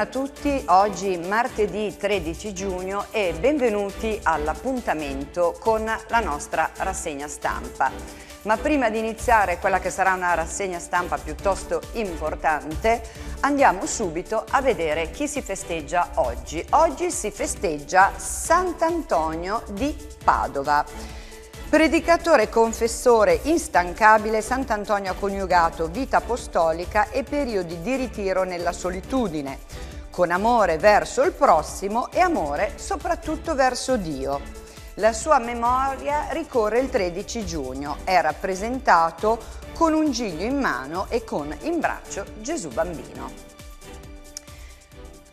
Buongiorno a tutti, oggi martedì 13 giugno e benvenuti all'appuntamento con la nostra rassegna stampa. Ma prima di iniziare quella che sarà una rassegna stampa piuttosto importante, andiamo subito a vedere chi si festeggia oggi. Oggi si festeggia Sant'Antonio di Padova. Predicatore e confessore instancabile, Sant'Antonio ha coniugato vita apostolica e periodi di ritiro nella solitudine con amore verso il prossimo e amore soprattutto verso Dio. La sua memoria ricorre il 13 giugno, è rappresentato con un giglio in mano e con in braccio Gesù bambino.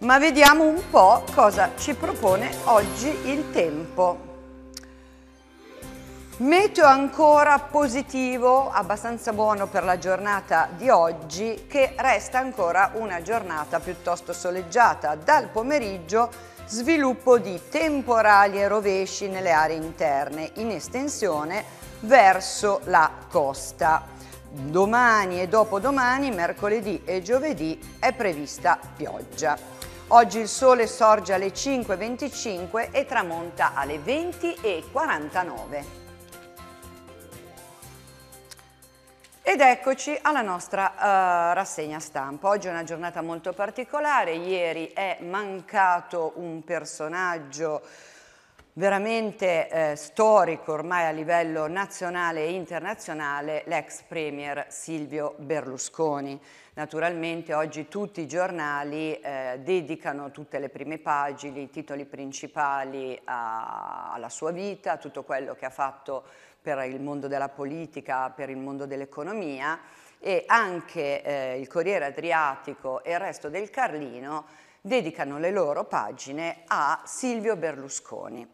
Ma vediamo un po' cosa ci propone oggi il tempo. Meteo ancora positivo, abbastanza buono per la giornata di oggi, che resta ancora una giornata piuttosto soleggiata. Dal pomeriggio sviluppo di temporali e rovesci nelle aree interne, in estensione verso la costa. Domani e dopodomani, mercoledì e giovedì, è prevista pioggia. Oggi il sole sorge alle 5.25 e tramonta alle 20.49. Ed eccoci alla nostra uh, rassegna stampa. Oggi è una giornata molto particolare, ieri è mancato un personaggio veramente eh, storico ormai a livello nazionale e internazionale, l'ex premier Silvio Berlusconi. Naturalmente oggi tutti i giornali eh, dedicano tutte le prime pagine, i titoli principali a, alla sua vita, a tutto quello che ha fatto per il mondo della politica, per il mondo dell'economia e anche eh, il Corriere Adriatico e il resto del Carlino dedicano le loro pagine a Silvio Berlusconi.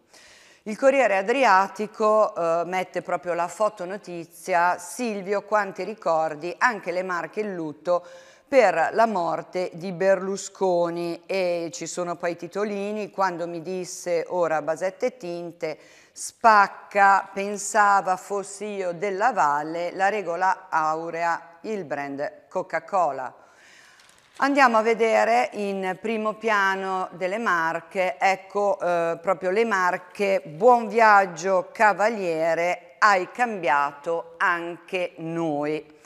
Il Corriere Adriatico eh, mette proprio la fotonotizia Silvio quanti ricordi, anche le marche in lutto per la morte di Berlusconi e ci sono poi i titolini quando mi disse ora Basette Tinte Spacca pensava fossi io della Valle, la regola aurea, il brand Coca-Cola. Andiamo a vedere in primo piano delle marche, ecco eh, proprio le marche Buon Viaggio Cavaliere, hai cambiato anche noi.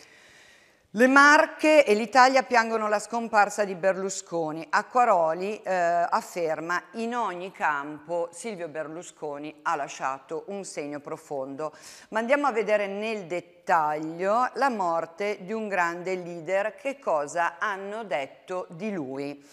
Le Marche e l'Italia piangono la scomparsa di Berlusconi. Acquaroli eh, afferma in ogni campo Silvio Berlusconi ha lasciato un segno profondo. Ma andiamo a vedere nel dettaglio la morte di un grande leader, che cosa hanno detto di lui.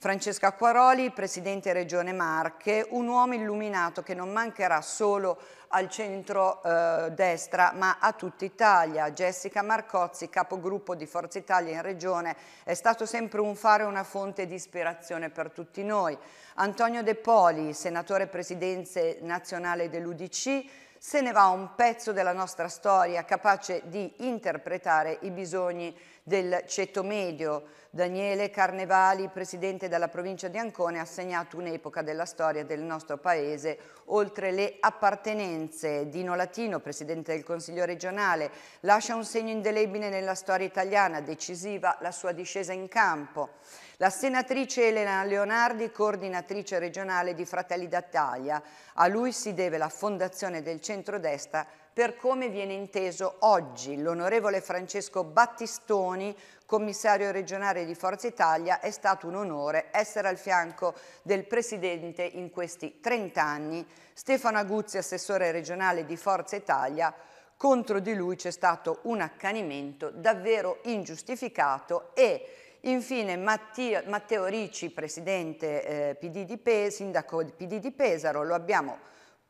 Francesca Acquaroli, Presidente Regione Marche, un uomo illuminato che non mancherà solo al centro-destra eh, ma a tutta Italia. Jessica Marcozzi, capogruppo di Forza Italia in Regione, è stato sempre un faro e una fonte di ispirazione per tutti noi. Antonio De Poli, senatore presidenze nazionale dell'Udc, se ne va un pezzo della nostra storia capace di interpretare i bisogni del ceto medio. Daniele Carnevali, presidente della provincia di Ancone, ha segnato un'epoca della storia del nostro paese, oltre le appartenenze. Dino Latino, presidente del Consiglio regionale, lascia un segno indelebile nella storia italiana, decisiva la sua discesa in campo. La senatrice Elena Leonardi, coordinatrice regionale di Fratelli d'Attalia, a lui si deve la fondazione del centrodestra per come viene inteso oggi. L'onorevole Francesco Battistoni, commissario regionale di Forza Italia, è stato un onore essere al fianco del Presidente in questi 30 anni. Stefano Aguzzi, assessore regionale di Forza Italia, contro di lui c'è stato un accanimento davvero ingiustificato e Infine Mattia, Matteo Ricci, presidente eh, PD di Pe, sindaco PD di Pesaro, lo abbiamo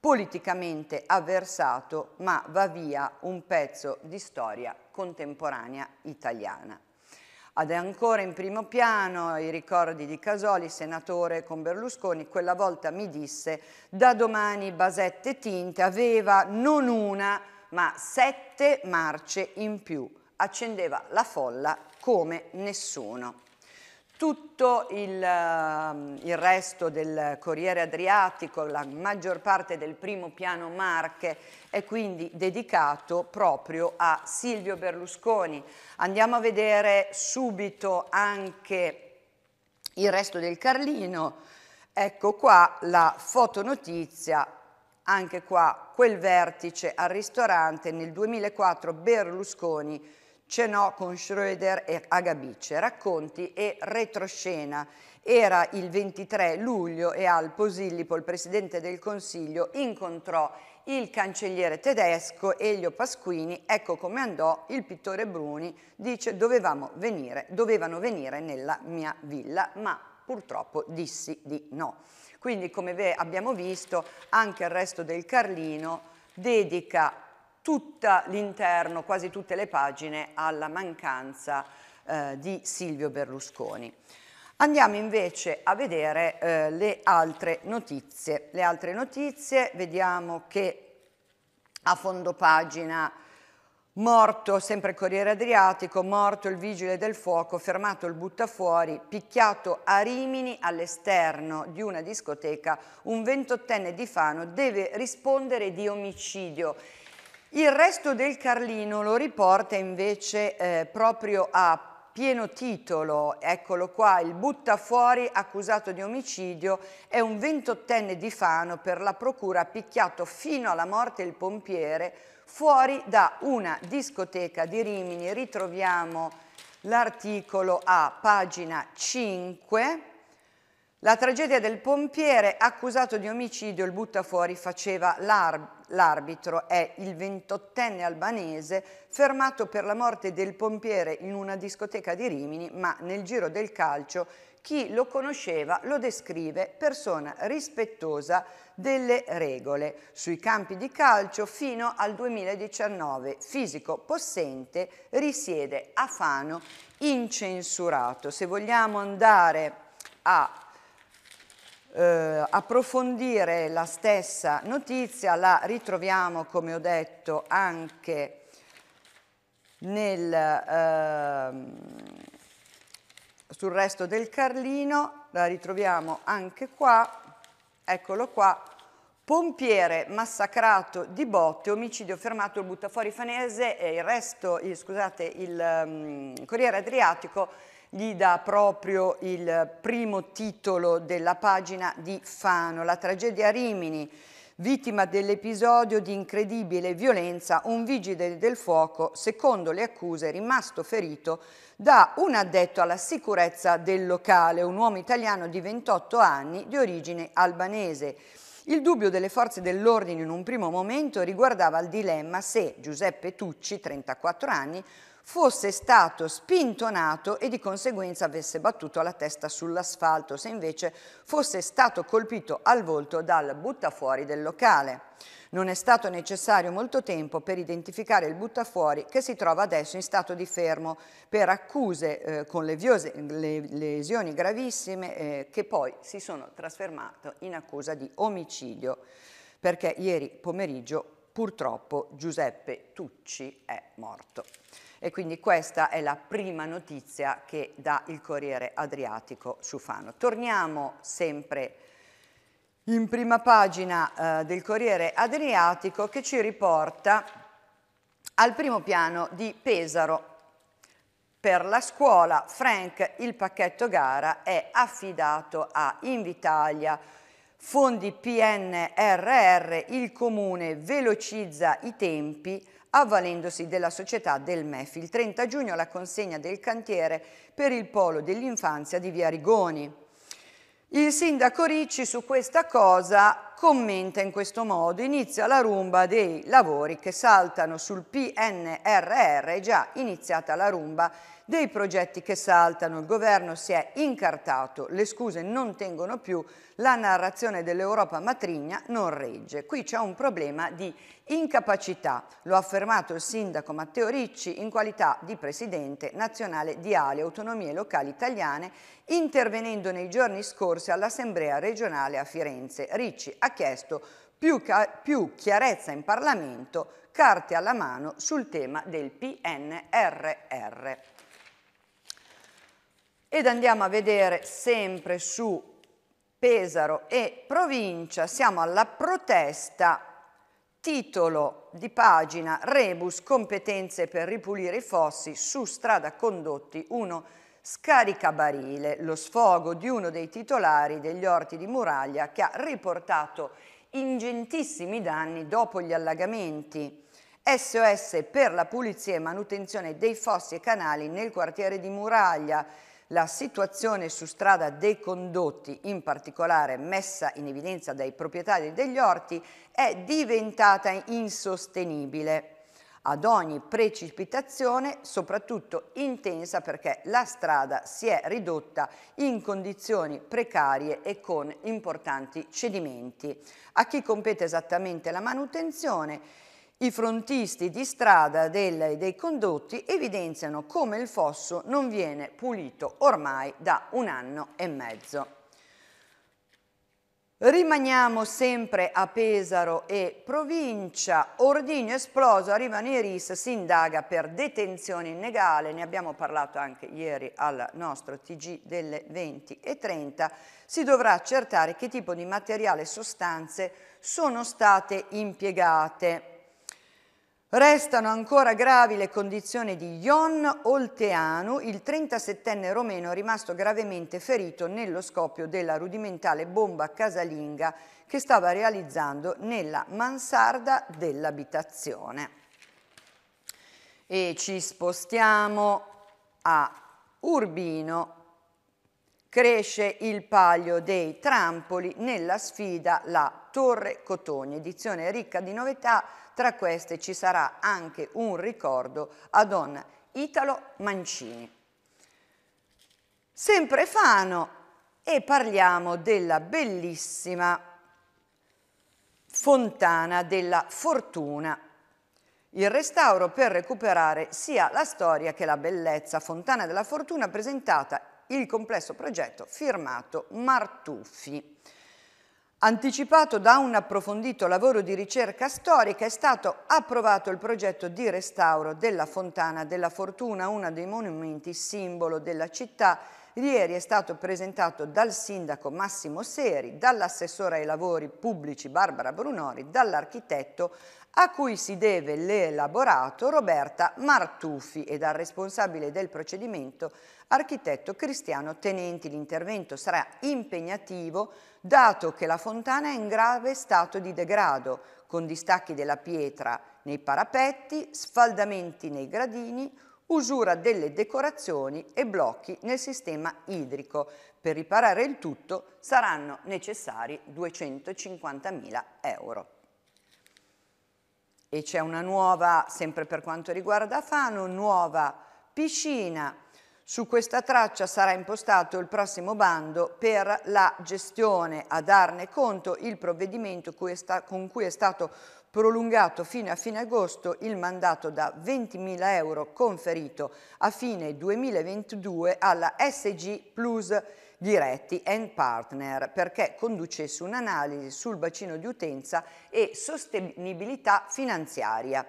politicamente avversato, ma va via un pezzo di storia contemporanea italiana. Ad ancora in primo piano i ricordi di Casoli, senatore con Berlusconi, quella volta mi disse da domani Basette Tinte aveva non una ma sette marce in più accendeva la folla come nessuno. Tutto il, ehm, il, resto del Corriere Adriatico, la maggior parte del primo piano Marche, è quindi dedicato proprio a Silvio Berlusconi. Andiamo a vedere subito anche il resto del Carlino. Ecco qua la fotonotizia, anche qua quel vertice al ristorante nel 2004 Berlusconi Cenò con Schröder e Agabice, racconti e retroscena. Era il 23 luglio e al Posillipo il presidente del Consiglio, incontrò il cancelliere tedesco Elio Pasquini, ecco come andò il pittore Bruni, dice dovevamo venire, dovevano venire nella mia villa, ma purtroppo dissi di no. Quindi come abbiamo visto anche il resto del Carlino dedica tutta l'interno, quasi tutte le pagine, alla mancanza eh, di Silvio Berlusconi. Andiamo invece a vedere eh, le altre notizie. Le altre notizie, vediamo che a fondo pagina morto, sempre Corriere Adriatico, morto il vigile del fuoco, fermato il buttafuori, picchiato a Rimini all'esterno di una discoteca, un ventottenne di Fano deve rispondere di omicidio il resto del Carlino lo riporta invece eh, proprio a pieno titolo, eccolo qua, il buttafuori accusato di omicidio è un ventottenne di Fano per la procura picchiato fino alla morte il pompiere fuori da una discoteca di Rimini. Ritroviamo l'articolo a pagina 5 la tragedia del pompiere accusato di omicidio, il buttafuori faceva l'arbitro, è il 28enne albanese fermato per la morte del pompiere in una discoteca di Rimini, ma nel giro del calcio chi lo conosceva lo descrive persona rispettosa delle regole sui campi di calcio fino al 2019, fisico possente, risiede a Fano incensurato. Se vogliamo andare a eh, approfondire la stessa notizia, la ritroviamo come ho detto anche nel, eh, sul resto del Carlino, la ritroviamo anche qua, eccolo qua, pompiere massacrato di botte, omicidio fermato il buttafuori fanese e il resto, scusate, il um, Corriere Adriatico gli dà proprio il primo titolo della pagina di Fano, la tragedia Rimini, vittima dell'episodio di incredibile violenza, un vigile del fuoco, secondo le accuse, rimasto ferito da un addetto alla sicurezza del locale, un uomo italiano di 28 anni di origine albanese. Il dubbio delle forze dell'ordine in un primo momento riguardava il dilemma se Giuseppe Tucci, 34 anni, fosse stato spintonato e di conseguenza avesse battuto la testa sull'asfalto, se invece fosse stato colpito al volto dal buttafuori del locale. Non è stato necessario molto tempo per identificare il buttafuori che si trova adesso in stato di fermo per accuse eh, con leviose, le, lesioni gravissime eh, che poi si sono trasformate in accusa di omicidio perché ieri pomeriggio purtroppo Giuseppe Tucci è morto. E quindi questa è la prima notizia che dà il Corriere Adriatico su Fano. Torniamo sempre in prima pagina eh, del Corriere Adriatico che ci riporta al primo piano di Pesaro. Per la scuola, Frank, il pacchetto gara è affidato a Invitalia. Fondi PNRR, il comune velocizza i tempi avvalendosi della società del MEF. Il 30 giugno la consegna del cantiere per il polo dell'infanzia di Via Rigoni. Il sindaco Ricci su questa cosa commenta in questo modo, inizia la rumba dei lavori che saltano sul PNRR, è già iniziata la rumba dei progetti che saltano, il governo si è incartato, le scuse non tengono più, la narrazione dell'Europa matrigna non regge. Qui c'è un problema di incapacità, lo ha affermato il sindaco Matteo Ricci in qualità di presidente nazionale di Ale Autonomie Locali Italiane, intervenendo nei giorni scorsi all'Assemblea regionale a Firenze. Ricci ha chiesto più, più chiarezza in Parlamento, carte alla mano sul tema del PNRR ed andiamo a vedere sempre su Pesaro e provincia, siamo alla protesta, titolo di pagina Rebus competenze per ripulire i fossi su strada condotti 1 scaricabarile, lo sfogo di uno dei titolari degli orti di Muraglia che ha riportato ingentissimi danni dopo gli allagamenti. SOS per la pulizia e manutenzione dei fossi e canali nel quartiere di Muraglia la situazione su strada dei condotti, in particolare messa in evidenza dai proprietari degli orti, è diventata insostenibile ad ogni precipitazione, soprattutto intensa perché la strada si è ridotta in condizioni precarie e con importanti cedimenti. A chi compete esattamente la manutenzione? I frontisti di strada e dei condotti evidenziano come il fosso non viene pulito ormai da un anno e mezzo. Rimaniamo sempre a Pesaro e provincia. Ordigno esploso, arrivano i RIS, si indaga per detenzione illegale, ne abbiamo parlato anche ieri al nostro TG delle 20 e 30. Si dovrà accertare che tipo di materiale e sostanze sono state impiegate. Restano ancora gravi le condizioni di Ion Olteanu, il 37enne romeno rimasto gravemente ferito nello scoppio della rudimentale bomba casalinga che stava realizzando nella mansarda dell'abitazione. E ci spostiamo a Urbino. Cresce il palio dei trampoli nella sfida la Torre Cotogni, edizione ricca di novità, tra queste ci sarà anche un ricordo a Don Italo Mancini. Sempre Fano e parliamo della bellissima Fontana della Fortuna. Il restauro per recuperare sia la storia che la bellezza. Fontana della Fortuna presentata il complesso progetto firmato Martuffi. Anticipato da un approfondito lavoro di ricerca storica è stato approvato il progetto di restauro della Fontana della Fortuna, uno dei monumenti simbolo della città. Ieri è stato presentato dal sindaco Massimo Seri, dall'assessore ai lavori pubblici Barbara Brunori, dall'architetto a cui si deve l'elaborato Roberta Martufi e dal responsabile del procedimento Architetto Cristiano Tenenti, l'intervento sarà impegnativo dato che la fontana è in grave stato di degrado, con distacchi della pietra nei parapetti, sfaldamenti nei gradini, usura delle decorazioni e blocchi nel sistema idrico. Per riparare il tutto saranno necessari 250.000 euro. E c'è una nuova, sempre per quanto riguarda Fano, nuova piscina su questa traccia sarà impostato il prossimo bando per la gestione a darne conto il provvedimento con cui è stato prolungato fino a fine agosto il mandato da 20.000 euro conferito a fine 2022 alla SG Plus Diretti and Partner perché conducesse un'analisi sul bacino di utenza e sostenibilità finanziaria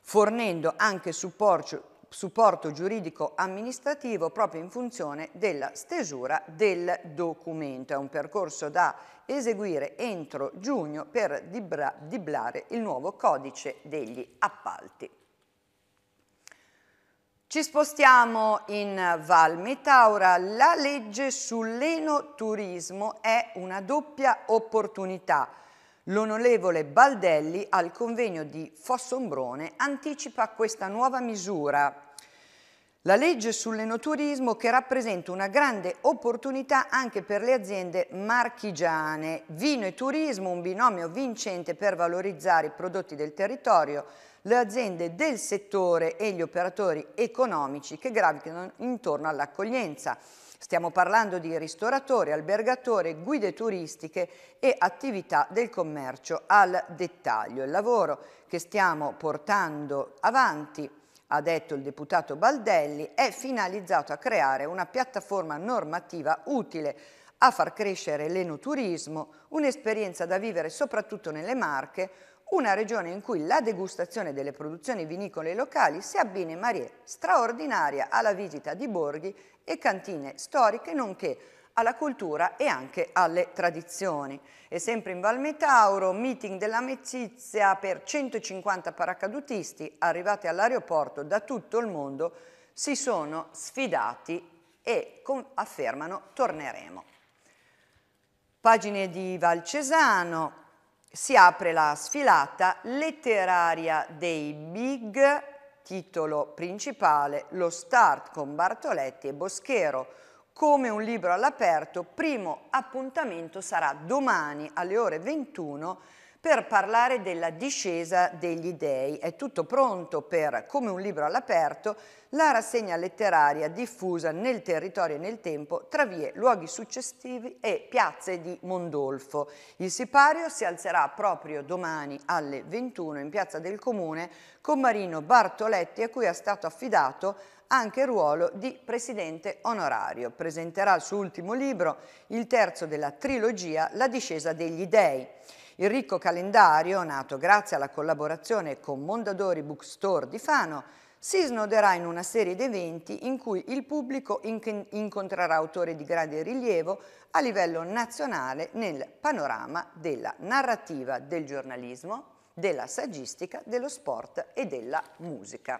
fornendo anche supporto supporto giuridico amministrativo proprio in funzione della stesura del documento. È un percorso da eseguire entro giugno per diblare il nuovo codice degli appalti. Ci spostiamo in Val Metaura, la legge sull'enoturismo è una doppia opportunità L'onorevole Baldelli al convegno di Fossombrone anticipa questa nuova misura la legge sull'enoturismo che rappresenta una grande opportunità anche per le aziende marchigiane. Vino e turismo, un binomio vincente per valorizzare i prodotti del territorio, le aziende del settore e gli operatori economici che gravitano intorno all'accoglienza. Stiamo parlando di ristoratori, albergatori, guide turistiche e attività del commercio al dettaglio. Il lavoro che stiamo portando avanti ha detto il deputato Baldelli, è finalizzato a creare una piattaforma normativa utile a far crescere l'enoturismo, un'esperienza da vivere soprattutto nelle Marche, una regione in cui la degustazione delle produzioni vinicole locali si abbina in maniera straordinaria alla visita di borghi e cantine storiche, nonché alla cultura e anche alle tradizioni. E sempre in Valmetauro, meeting dell'amicizia per 150 paracadutisti arrivati all'aeroporto da tutto il mondo, si sono sfidati e affermano torneremo. Pagine di Valcesano, si apre la sfilata letteraria dei Big, titolo principale, lo start con Bartoletti e Boschero, come un libro all'aperto, primo appuntamento sarà domani alle ore 21 per parlare della discesa degli dei. È tutto pronto per, come un libro all'aperto, la rassegna letteraria diffusa nel territorio e nel tempo tra vie, luoghi successivi e piazze di Mondolfo. Il sipario si alzerà proprio domani alle 21 in Piazza del Comune con Marino Bartoletti a cui è stato affidato anche il ruolo di presidente onorario. Presenterà il suo ultimo libro, il terzo della trilogia La discesa degli dei. Il ricco calendario, nato grazie alla collaborazione con Mondadori Bookstore di Fano, si snoderà in una serie di eventi in cui il pubblico incontrerà autori di grande rilievo a livello nazionale nel panorama della narrativa, del giornalismo, della saggistica, dello sport e della musica.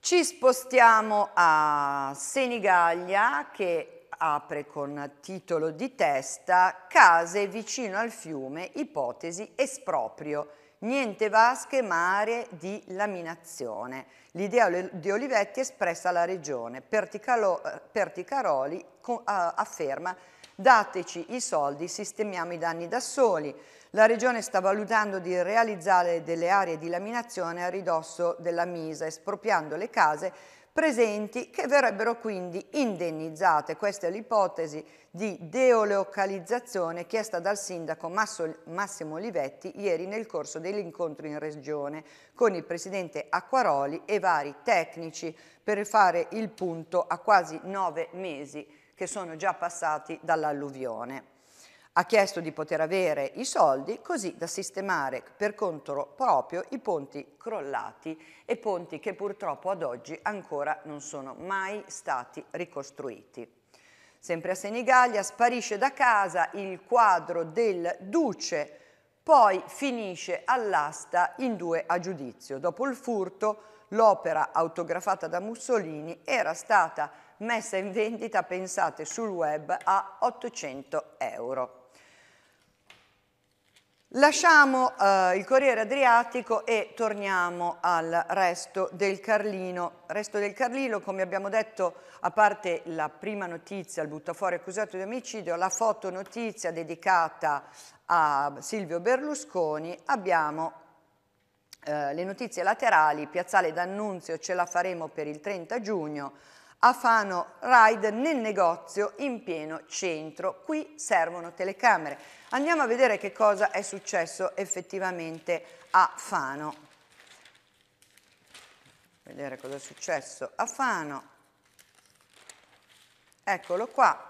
Ci spostiamo a Senigallia che apre con titolo di testa Case vicino al fiume, ipotesi esproprio. Niente vasche ma aree di laminazione. L'idea di Olivetti espressa alla Regione. Perticaroli afferma dateci i soldi, sistemiamo i danni da soli. La Regione sta valutando di realizzare delle aree di laminazione a ridosso della Misa, espropriando le case presenti che verrebbero quindi indennizzate. Questa è l'ipotesi di deoleocalizzazione chiesta dal sindaco Massimo Olivetti ieri nel corso dell'incontro in regione con il presidente Acquaroli e vari tecnici per fare il punto a quasi nove mesi che sono già passati dall'alluvione. Ha chiesto di poter avere i soldi così da sistemare per conto proprio i ponti crollati e ponti che purtroppo ad oggi ancora non sono mai stati ricostruiti. Sempre a Senigallia sparisce da casa il quadro del Duce, poi finisce all'asta in due a giudizio. Dopo il furto, l'opera autografata da Mussolini era stata messa in vendita, pensate, sul web a 800 euro. Lasciamo eh, il Corriere Adriatico e torniamo al resto del Carlino. Resto del Carlino, come abbiamo detto, a parte la prima notizia, il buttafuori accusato di omicidio, la fotonotizia dedicata a Silvio Berlusconi, abbiamo eh, le notizie laterali, Piazzale D'Annunzio ce la faremo per il 30 giugno, a Fano Ride nel negozio in pieno centro. Qui servono telecamere. Andiamo a vedere che cosa è successo effettivamente a Fano. Vedere cosa è successo a Fano. Eccolo qua.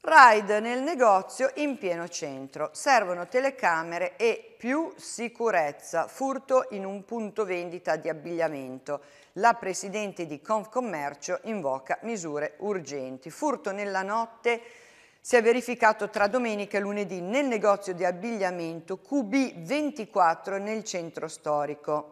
Ride nel negozio in pieno centro. Servono telecamere e più sicurezza. Furto in un punto vendita di abbigliamento la Presidente di Confcommercio invoca misure urgenti. Furto nella notte si è verificato tra domenica e lunedì nel negozio di abbigliamento QB24 nel centro storico.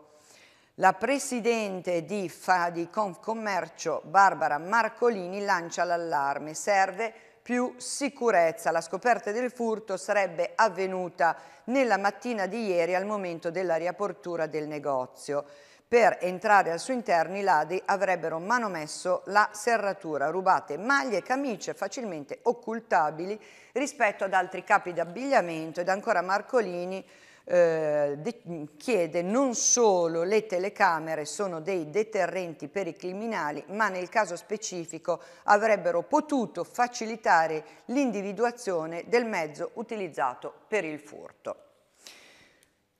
La presidente di, di Confcommercio, Barbara Marcolini, lancia l'allarme. Serve più sicurezza. La scoperta del furto sarebbe avvenuta nella mattina di ieri al momento della riapertura del negozio. Per entrare al suo interno i ladri avrebbero manomesso la serratura, rubate maglie e camicie facilmente occultabili rispetto ad altri capi d'abbigliamento ed ancora Marcolini eh, chiede non solo le telecamere sono dei deterrenti per i criminali, ma nel caso specifico avrebbero potuto facilitare l'individuazione del mezzo utilizzato per il furto.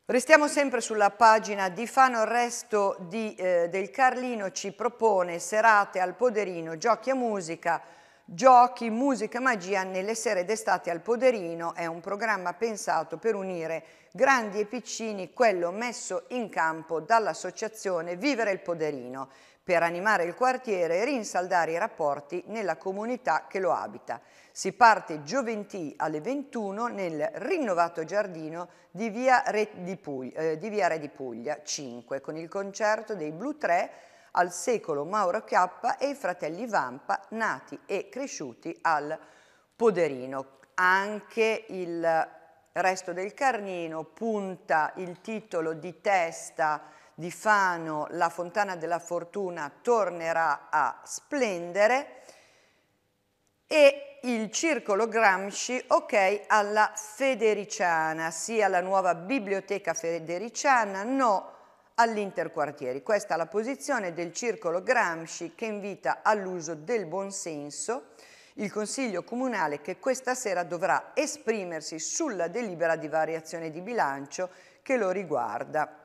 Restiamo sempre sulla pagina di Fano, il resto di, eh, del Carlino ci propone serate al Poderino, giochi a musica, giochi, musica, e magia nelle sere d'estate al Poderino, è un programma pensato per unire grandi e piccini, quello messo in campo dall'associazione Vivere il Poderino per animare il quartiere e rinsaldare i rapporti nella comunità che lo abita. Si parte giovedì alle 21 nel rinnovato giardino di via Re di, Puglia, eh, di via Re di Puglia 5 con il concerto dei Blu 3 al secolo Mauro Chiappa e i fratelli Vampa nati e cresciuti al Poderino. Anche il resto del Carnino punta il titolo di testa di Fano la Fontana della Fortuna tornerà a splendere e il Circolo Gramsci, ok, alla Federiciana, sì alla nuova Biblioteca Federiciana, no all'Interquartieri. Questa è la posizione del Circolo Gramsci che invita all'uso del buonsenso il Consiglio Comunale che questa sera dovrà esprimersi sulla delibera di variazione di bilancio che lo riguarda.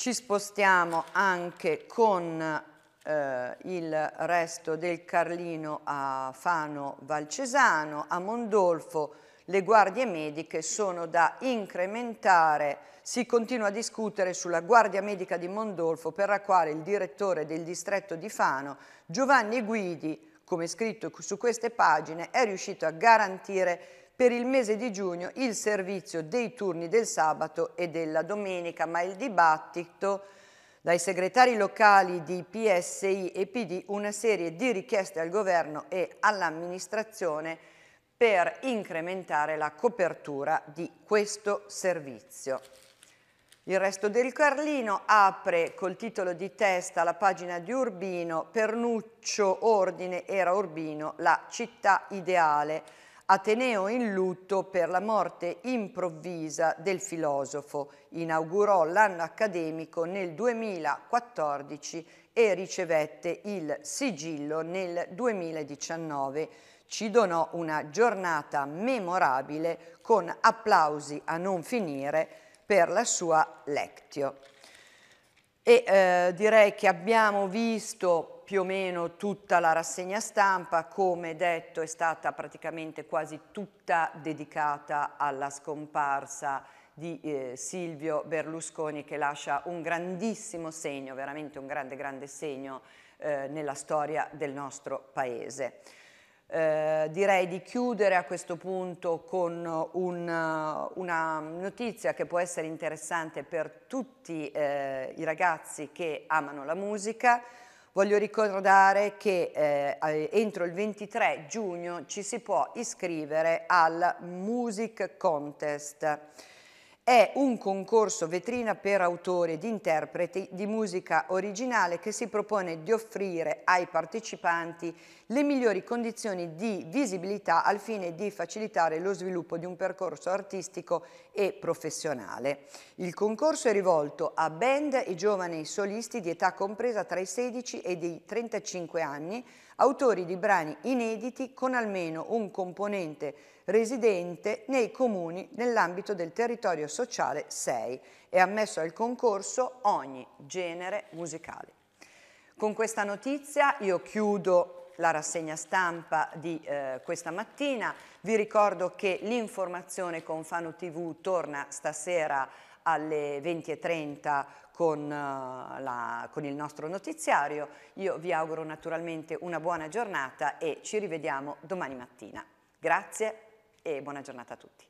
Ci spostiamo anche con eh, il resto del Carlino a Fano Valcesano, a Mondolfo le guardie mediche sono da incrementare, si continua a discutere sulla guardia medica di Mondolfo per la quale il direttore del distretto di Fano, Giovanni Guidi, come scritto su queste pagine, è riuscito a garantire per il mese di giugno il servizio dei turni del sabato e della domenica, ma il dibattito dai segretari locali di PSI e PD una serie di richieste al governo e all'amministrazione per incrementare la copertura di questo servizio. Il resto del Carlino apre col titolo di testa la pagina di Urbino, Pernuccio Ordine era Urbino, la città ideale. Ateneo in lutto per la morte improvvisa del filosofo. Inaugurò l'anno accademico nel 2014 e ricevette il sigillo nel 2019. Ci donò una giornata memorabile con applausi a non finire per la sua lectio. E eh, direi che abbiamo visto più o meno tutta la rassegna stampa, come detto è stata praticamente quasi tutta dedicata alla scomparsa di eh, Silvio Berlusconi che lascia un grandissimo segno, veramente un grande grande segno eh, nella storia del nostro paese. Eh, direi di chiudere a questo punto con un, una notizia che può essere interessante per tutti eh, i ragazzi che amano la musica. Voglio ricordare che eh, entro il 23 giugno ci si può iscrivere al Music Contest è un concorso vetrina per autori ed interpreti di musica originale che si propone di offrire ai partecipanti le migliori condizioni di visibilità al fine di facilitare lo sviluppo di un percorso artistico e professionale. Il concorso è rivolto a band e giovani solisti di età compresa tra i 16 e i 35 anni, autori di brani inediti con almeno un componente residente nei comuni nell'ambito del territorio sociale 6. e ammesso al concorso ogni genere musicale. Con questa notizia io chiudo la rassegna stampa di eh, questa mattina. Vi ricordo che l'informazione con Fano TV torna stasera alle 20.30 con, eh, la, con il nostro notiziario. Io vi auguro naturalmente una buona giornata e ci rivediamo domani mattina. Grazie e buona giornata a tutti.